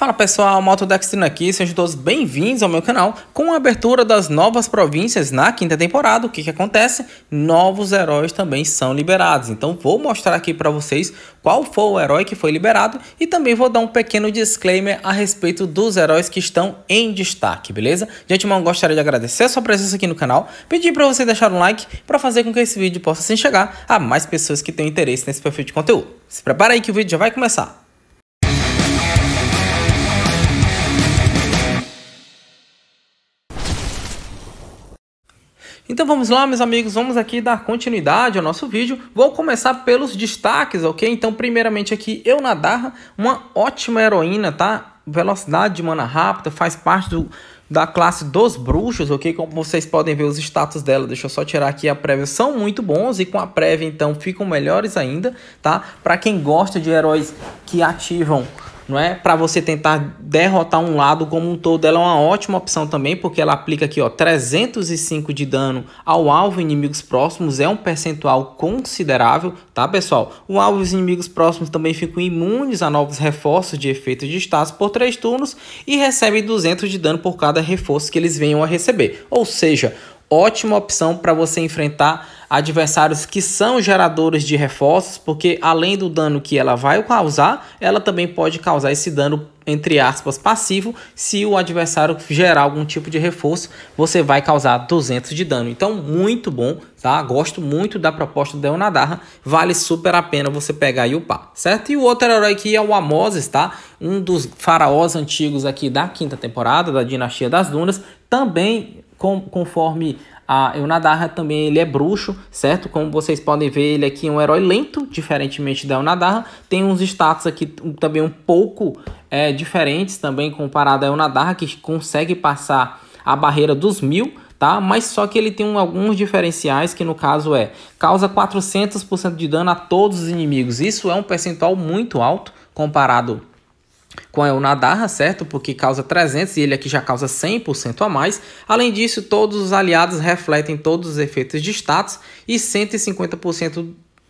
Fala pessoal, Motodextrino aqui, sejam todos bem-vindos ao meu canal com a abertura das novas províncias na quinta temporada. O que, que acontece? Novos heróis também são liberados, então vou mostrar aqui para vocês qual foi o herói que foi liberado e também vou dar um pequeno disclaimer a respeito dos heróis que estão em destaque, beleza? De antemão gostaria de agradecer a sua presença aqui no canal, pedir para você deixar um like para fazer com que esse vídeo possa assim chegar a mais pessoas que têm interesse nesse perfil de conteúdo. Se prepara aí que o vídeo já vai começar. Então vamos lá, meus amigos, vamos aqui dar continuidade ao nosso vídeo. Vou começar pelos destaques, ok? Então, primeiramente aqui, eu Nadarra, uma ótima heroína, tá? Velocidade de mana rápida, faz parte do da classe dos bruxos, ok? Como vocês podem ver os status dela, deixa eu só tirar aqui a prévia, são muito bons e com a prévia então ficam melhores ainda, tá? Para quem gosta de heróis que ativam não é? Para você tentar derrotar um lado como um todo, ela é uma ótima opção também, porque ela aplica aqui, ó, 305 de dano ao alvo e inimigos próximos, é um percentual considerável, tá, pessoal? O alvo e os inimigos próximos também ficam imunes a novos reforços de efeitos de status por 3 turnos e recebem 200 de dano por cada reforço que eles venham a receber. Ou seja, ótima opção para você enfrentar adversários que são geradores de reforços, porque além do dano que ela vai causar, ela também pode causar esse dano entre aspas passivo, se o adversário gerar algum tipo de reforço, você vai causar 200 de dano. Então, muito bom, tá? Gosto muito da proposta da Eonadarra, vale super a pena você pegar e upar, certo? E o outro herói aqui é o Amoses, tá? Um dos faraós antigos aqui da quinta temporada da Dinastia das Dunas, também com, conforme a Eunadarra também ele é bruxo, certo? Como vocês podem ver, ele aqui é um herói lento, diferentemente da Eunadarra. Tem uns status aqui também um pouco é, diferentes também comparado à Eunadarra, que consegue passar a barreira dos mil, tá? Mas só que ele tem um, alguns diferenciais que no caso é causa 400% de dano a todos os inimigos. Isso é um percentual muito alto comparado com o Nadarra, certo? Porque causa 300 e ele aqui já causa 100% a mais. Além disso, todos os aliados refletem todos os efeitos de status e 150%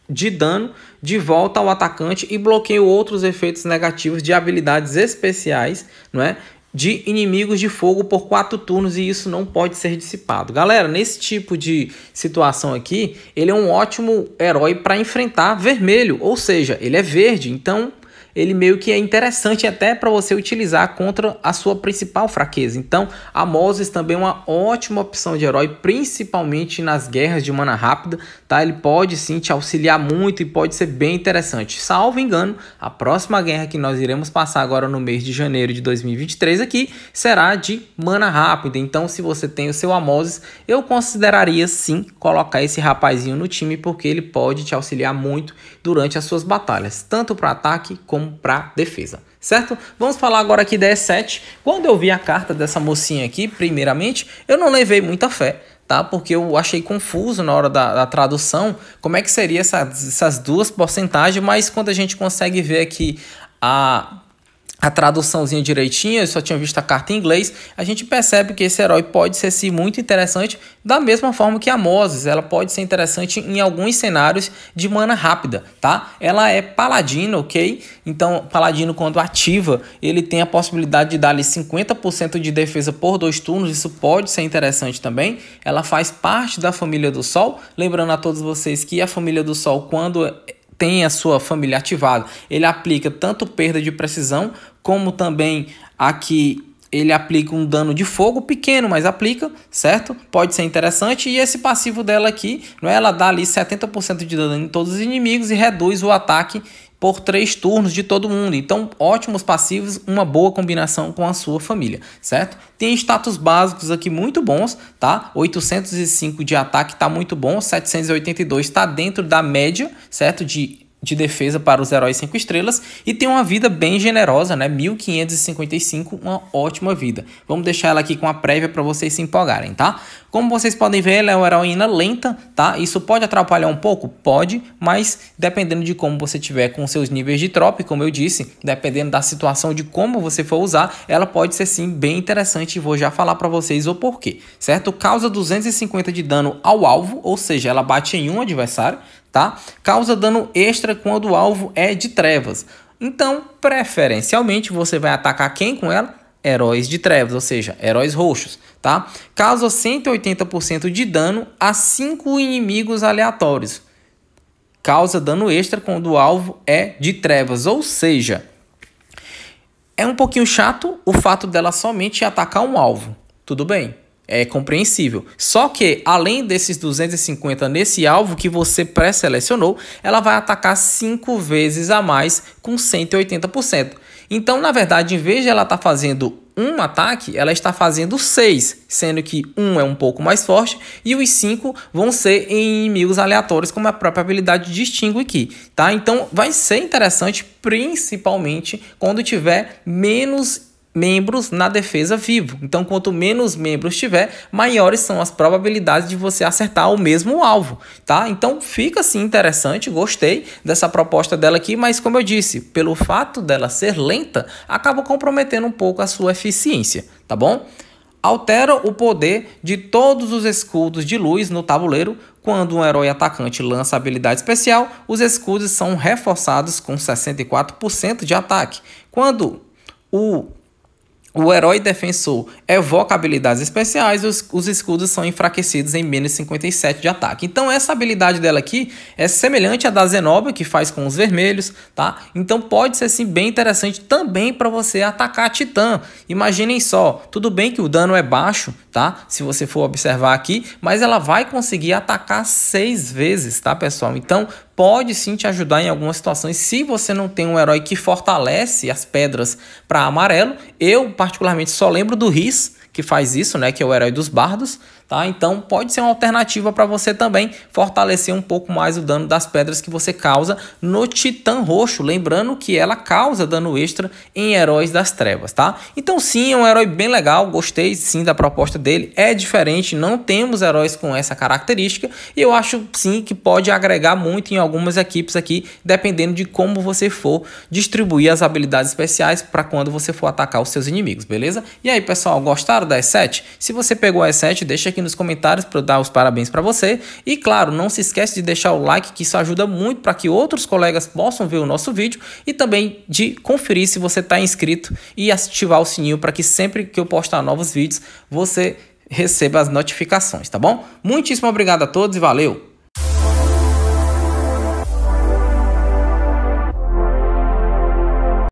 de dano de volta ao atacante e bloqueiam outros efeitos negativos de habilidades especiais, não é? de inimigos de fogo por quatro turnos e isso não pode ser dissipado. Galera, nesse tipo de situação aqui, ele é um ótimo herói para enfrentar vermelho, ou seja, ele é verde, então ele meio que é interessante até para você utilizar contra a sua principal fraqueza. Então, a Moses também é uma ótima opção de herói, principalmente nas guerras de mana rápida, tá? Ele pode sim te auxiliar muito e pode ser bem interessante. Salvo engano, a próxima guerra que nós iremos passar agora no mês de janeiro de 2023 aqui será de mana rápida. Então, se você tem o seu Amoses, eu consideraria sim colocar esse rapazinho no time porque ele pode te auxiliar muito durante as suas batalhas, tanto para ataque como como para defesa, certo? Vamos falar agora aqui da E7. Quando eu vi a carta dessa mocinha aqui, primeiramente, eu não levei muita fé, tá? Porque eu achei confuso na hora da, da tradução como é que seria essa, essas duas porcentagens, mas quando a gente consegue ver aqui a a traduçãozinha direitinha, eu só tinha visto a carta em inglês, a gente percebe que esse herói pode ser sim muito interessante, da mesma forma que a Moses, ela pode ser interessante em alguns cenários de mana rápida, tá? Ela é paladino, ok? Então, paladino quando ativa, ele tem a possibilidade de dar ali 50% de defesa por dois turnos, isso pode ser interessante também. Ela faz parte da família do Sol, lembrando a todos vocês que a família do Sol quando tem a sua família ativada, ele aplica tanto perda de precisão como também aqui ele aplica um dano de fogo pequeno, mas aplica, certo? Pode ser interessante. E esse passivo dela aqui, não é? ela dá ali 70% de dano em todos os inimigos e reduz o ataque por três turnos de todo mundo. Então, ótimos passivos, uma boa combinação com a sua família, certo? Tem status básicos aqui muito bons, tá? 805 de ataque tá muito bom, 782 está dentro da média, certo? De de defesa para os heróis 5 estrelas e tem uma vida bem generosa, né? 1555, uma ótima vida. Vamos deixar ela aqui com a prévia para vocês se empolgarem, tá? Como vocês podem ver, ela é uma heroína lenta, tá? Isso pode atrapalhar um pouco? Pode, mas dependendo de como você tiver com seus níveis de tropa, como eu disse, dependendo da situação de como você for usar, ela pode ser sim bem interessante e vou já falar para vocês o porquê, certo? Causa 250 de dano ao alvo, ou seja, ela bate em um adversário, tá? Causa dano extra quando o alvo é de trevas. Então, preferencialmente, você vai atacar quem com ela? Heróis de trevas, ou seja, heróis roxos, tá? Causa 180% de dano a 5 inimigos aleatórios. Causa dano extra quando o alvo é de trevas, ou seja, é um pouquinho chato o fato dela somente atacar um alvo. Tudo bem, é compreensível. Só que, além desses 250 nesse alvo que você pré-selecionou, ela vai atacar 5 vezes a mais com 180%. Então, na verdade, em vez de ela estar tá fazendo um ataque, ela está fazendo seis, sendo que um é um pouco mais forte e os cinco vão ser em inimigos aleatórios, como a própria habilidade distingue aqui, tá? Então vai ser interessante, principalmente quando tiver menos membros na defesa vivo. Então, quanto menos membros tiver, maiores são as probabilidades de você acertar o mesmo alvo, tá? Então, fica assim interessante, gostei dessa proposta dela aqui, mas como eu disse, pelo fato dela ser lenta, acaba comprometendo um pouco a sua eficiência, tá bom? altera o poder de todos os escudos de luz no tabuleiro. Quando um herói atacante lança habilidade especial, os escudos são reforçados com 64% de ataque. Quando o o herói defensor evoca habilidades especiais e os, os, escudos são enfraquecidos em menos 57 de ataque. Então essa habilidade dela aqui é semelhante à da Zenobia, que faz com os vermelhos, tá? Então pode ser sim bem interessante também para você atacar a Titã. Imaginem só, tudo bem que o dano é baixo, tá? Se você for observar aqui, mas ela vai conseguir atacar seis vezes, tá pessoal? Então pode sim te ajudar em algumas situações. Se você não tem um herói que fortalece as pedras para amarelo, eu particularmente só lembro do Riz, que faz isso, né, que é o herói dos bardos, tá? Então pode ser uma alternativa para você também fortalecer um pouco mais o dano das pedras que você causa no Titã Roxo, lembrando que ela causa dano extra em heróis das trevas, tá? Então sim, é um herói bem legal, gostei sim da proposta dele, é diferente, não temos heróis com essa característica e eu acho sim que pode agregar muito em algumas equipes aqui, dependendo de como você for distribuir as habilidades especiais para quando você for atacar os seus inimigos, beleza? E aí, pessoal, gostaram Gostaram da E7? Se você pegou a E7, deixa aqui nos comentários para eu dar os parabéns para você. E claro, não se esquece de deixar o like, que isso ajuda muito para que outros colegas possam ver o nosso vídeo e também de conferir se você está inscrito e ativar o sininho para que sempre que eu postar novos vídeos, você receba as notificações, tá bom? Muitíssimo obrigado a todos e valeu!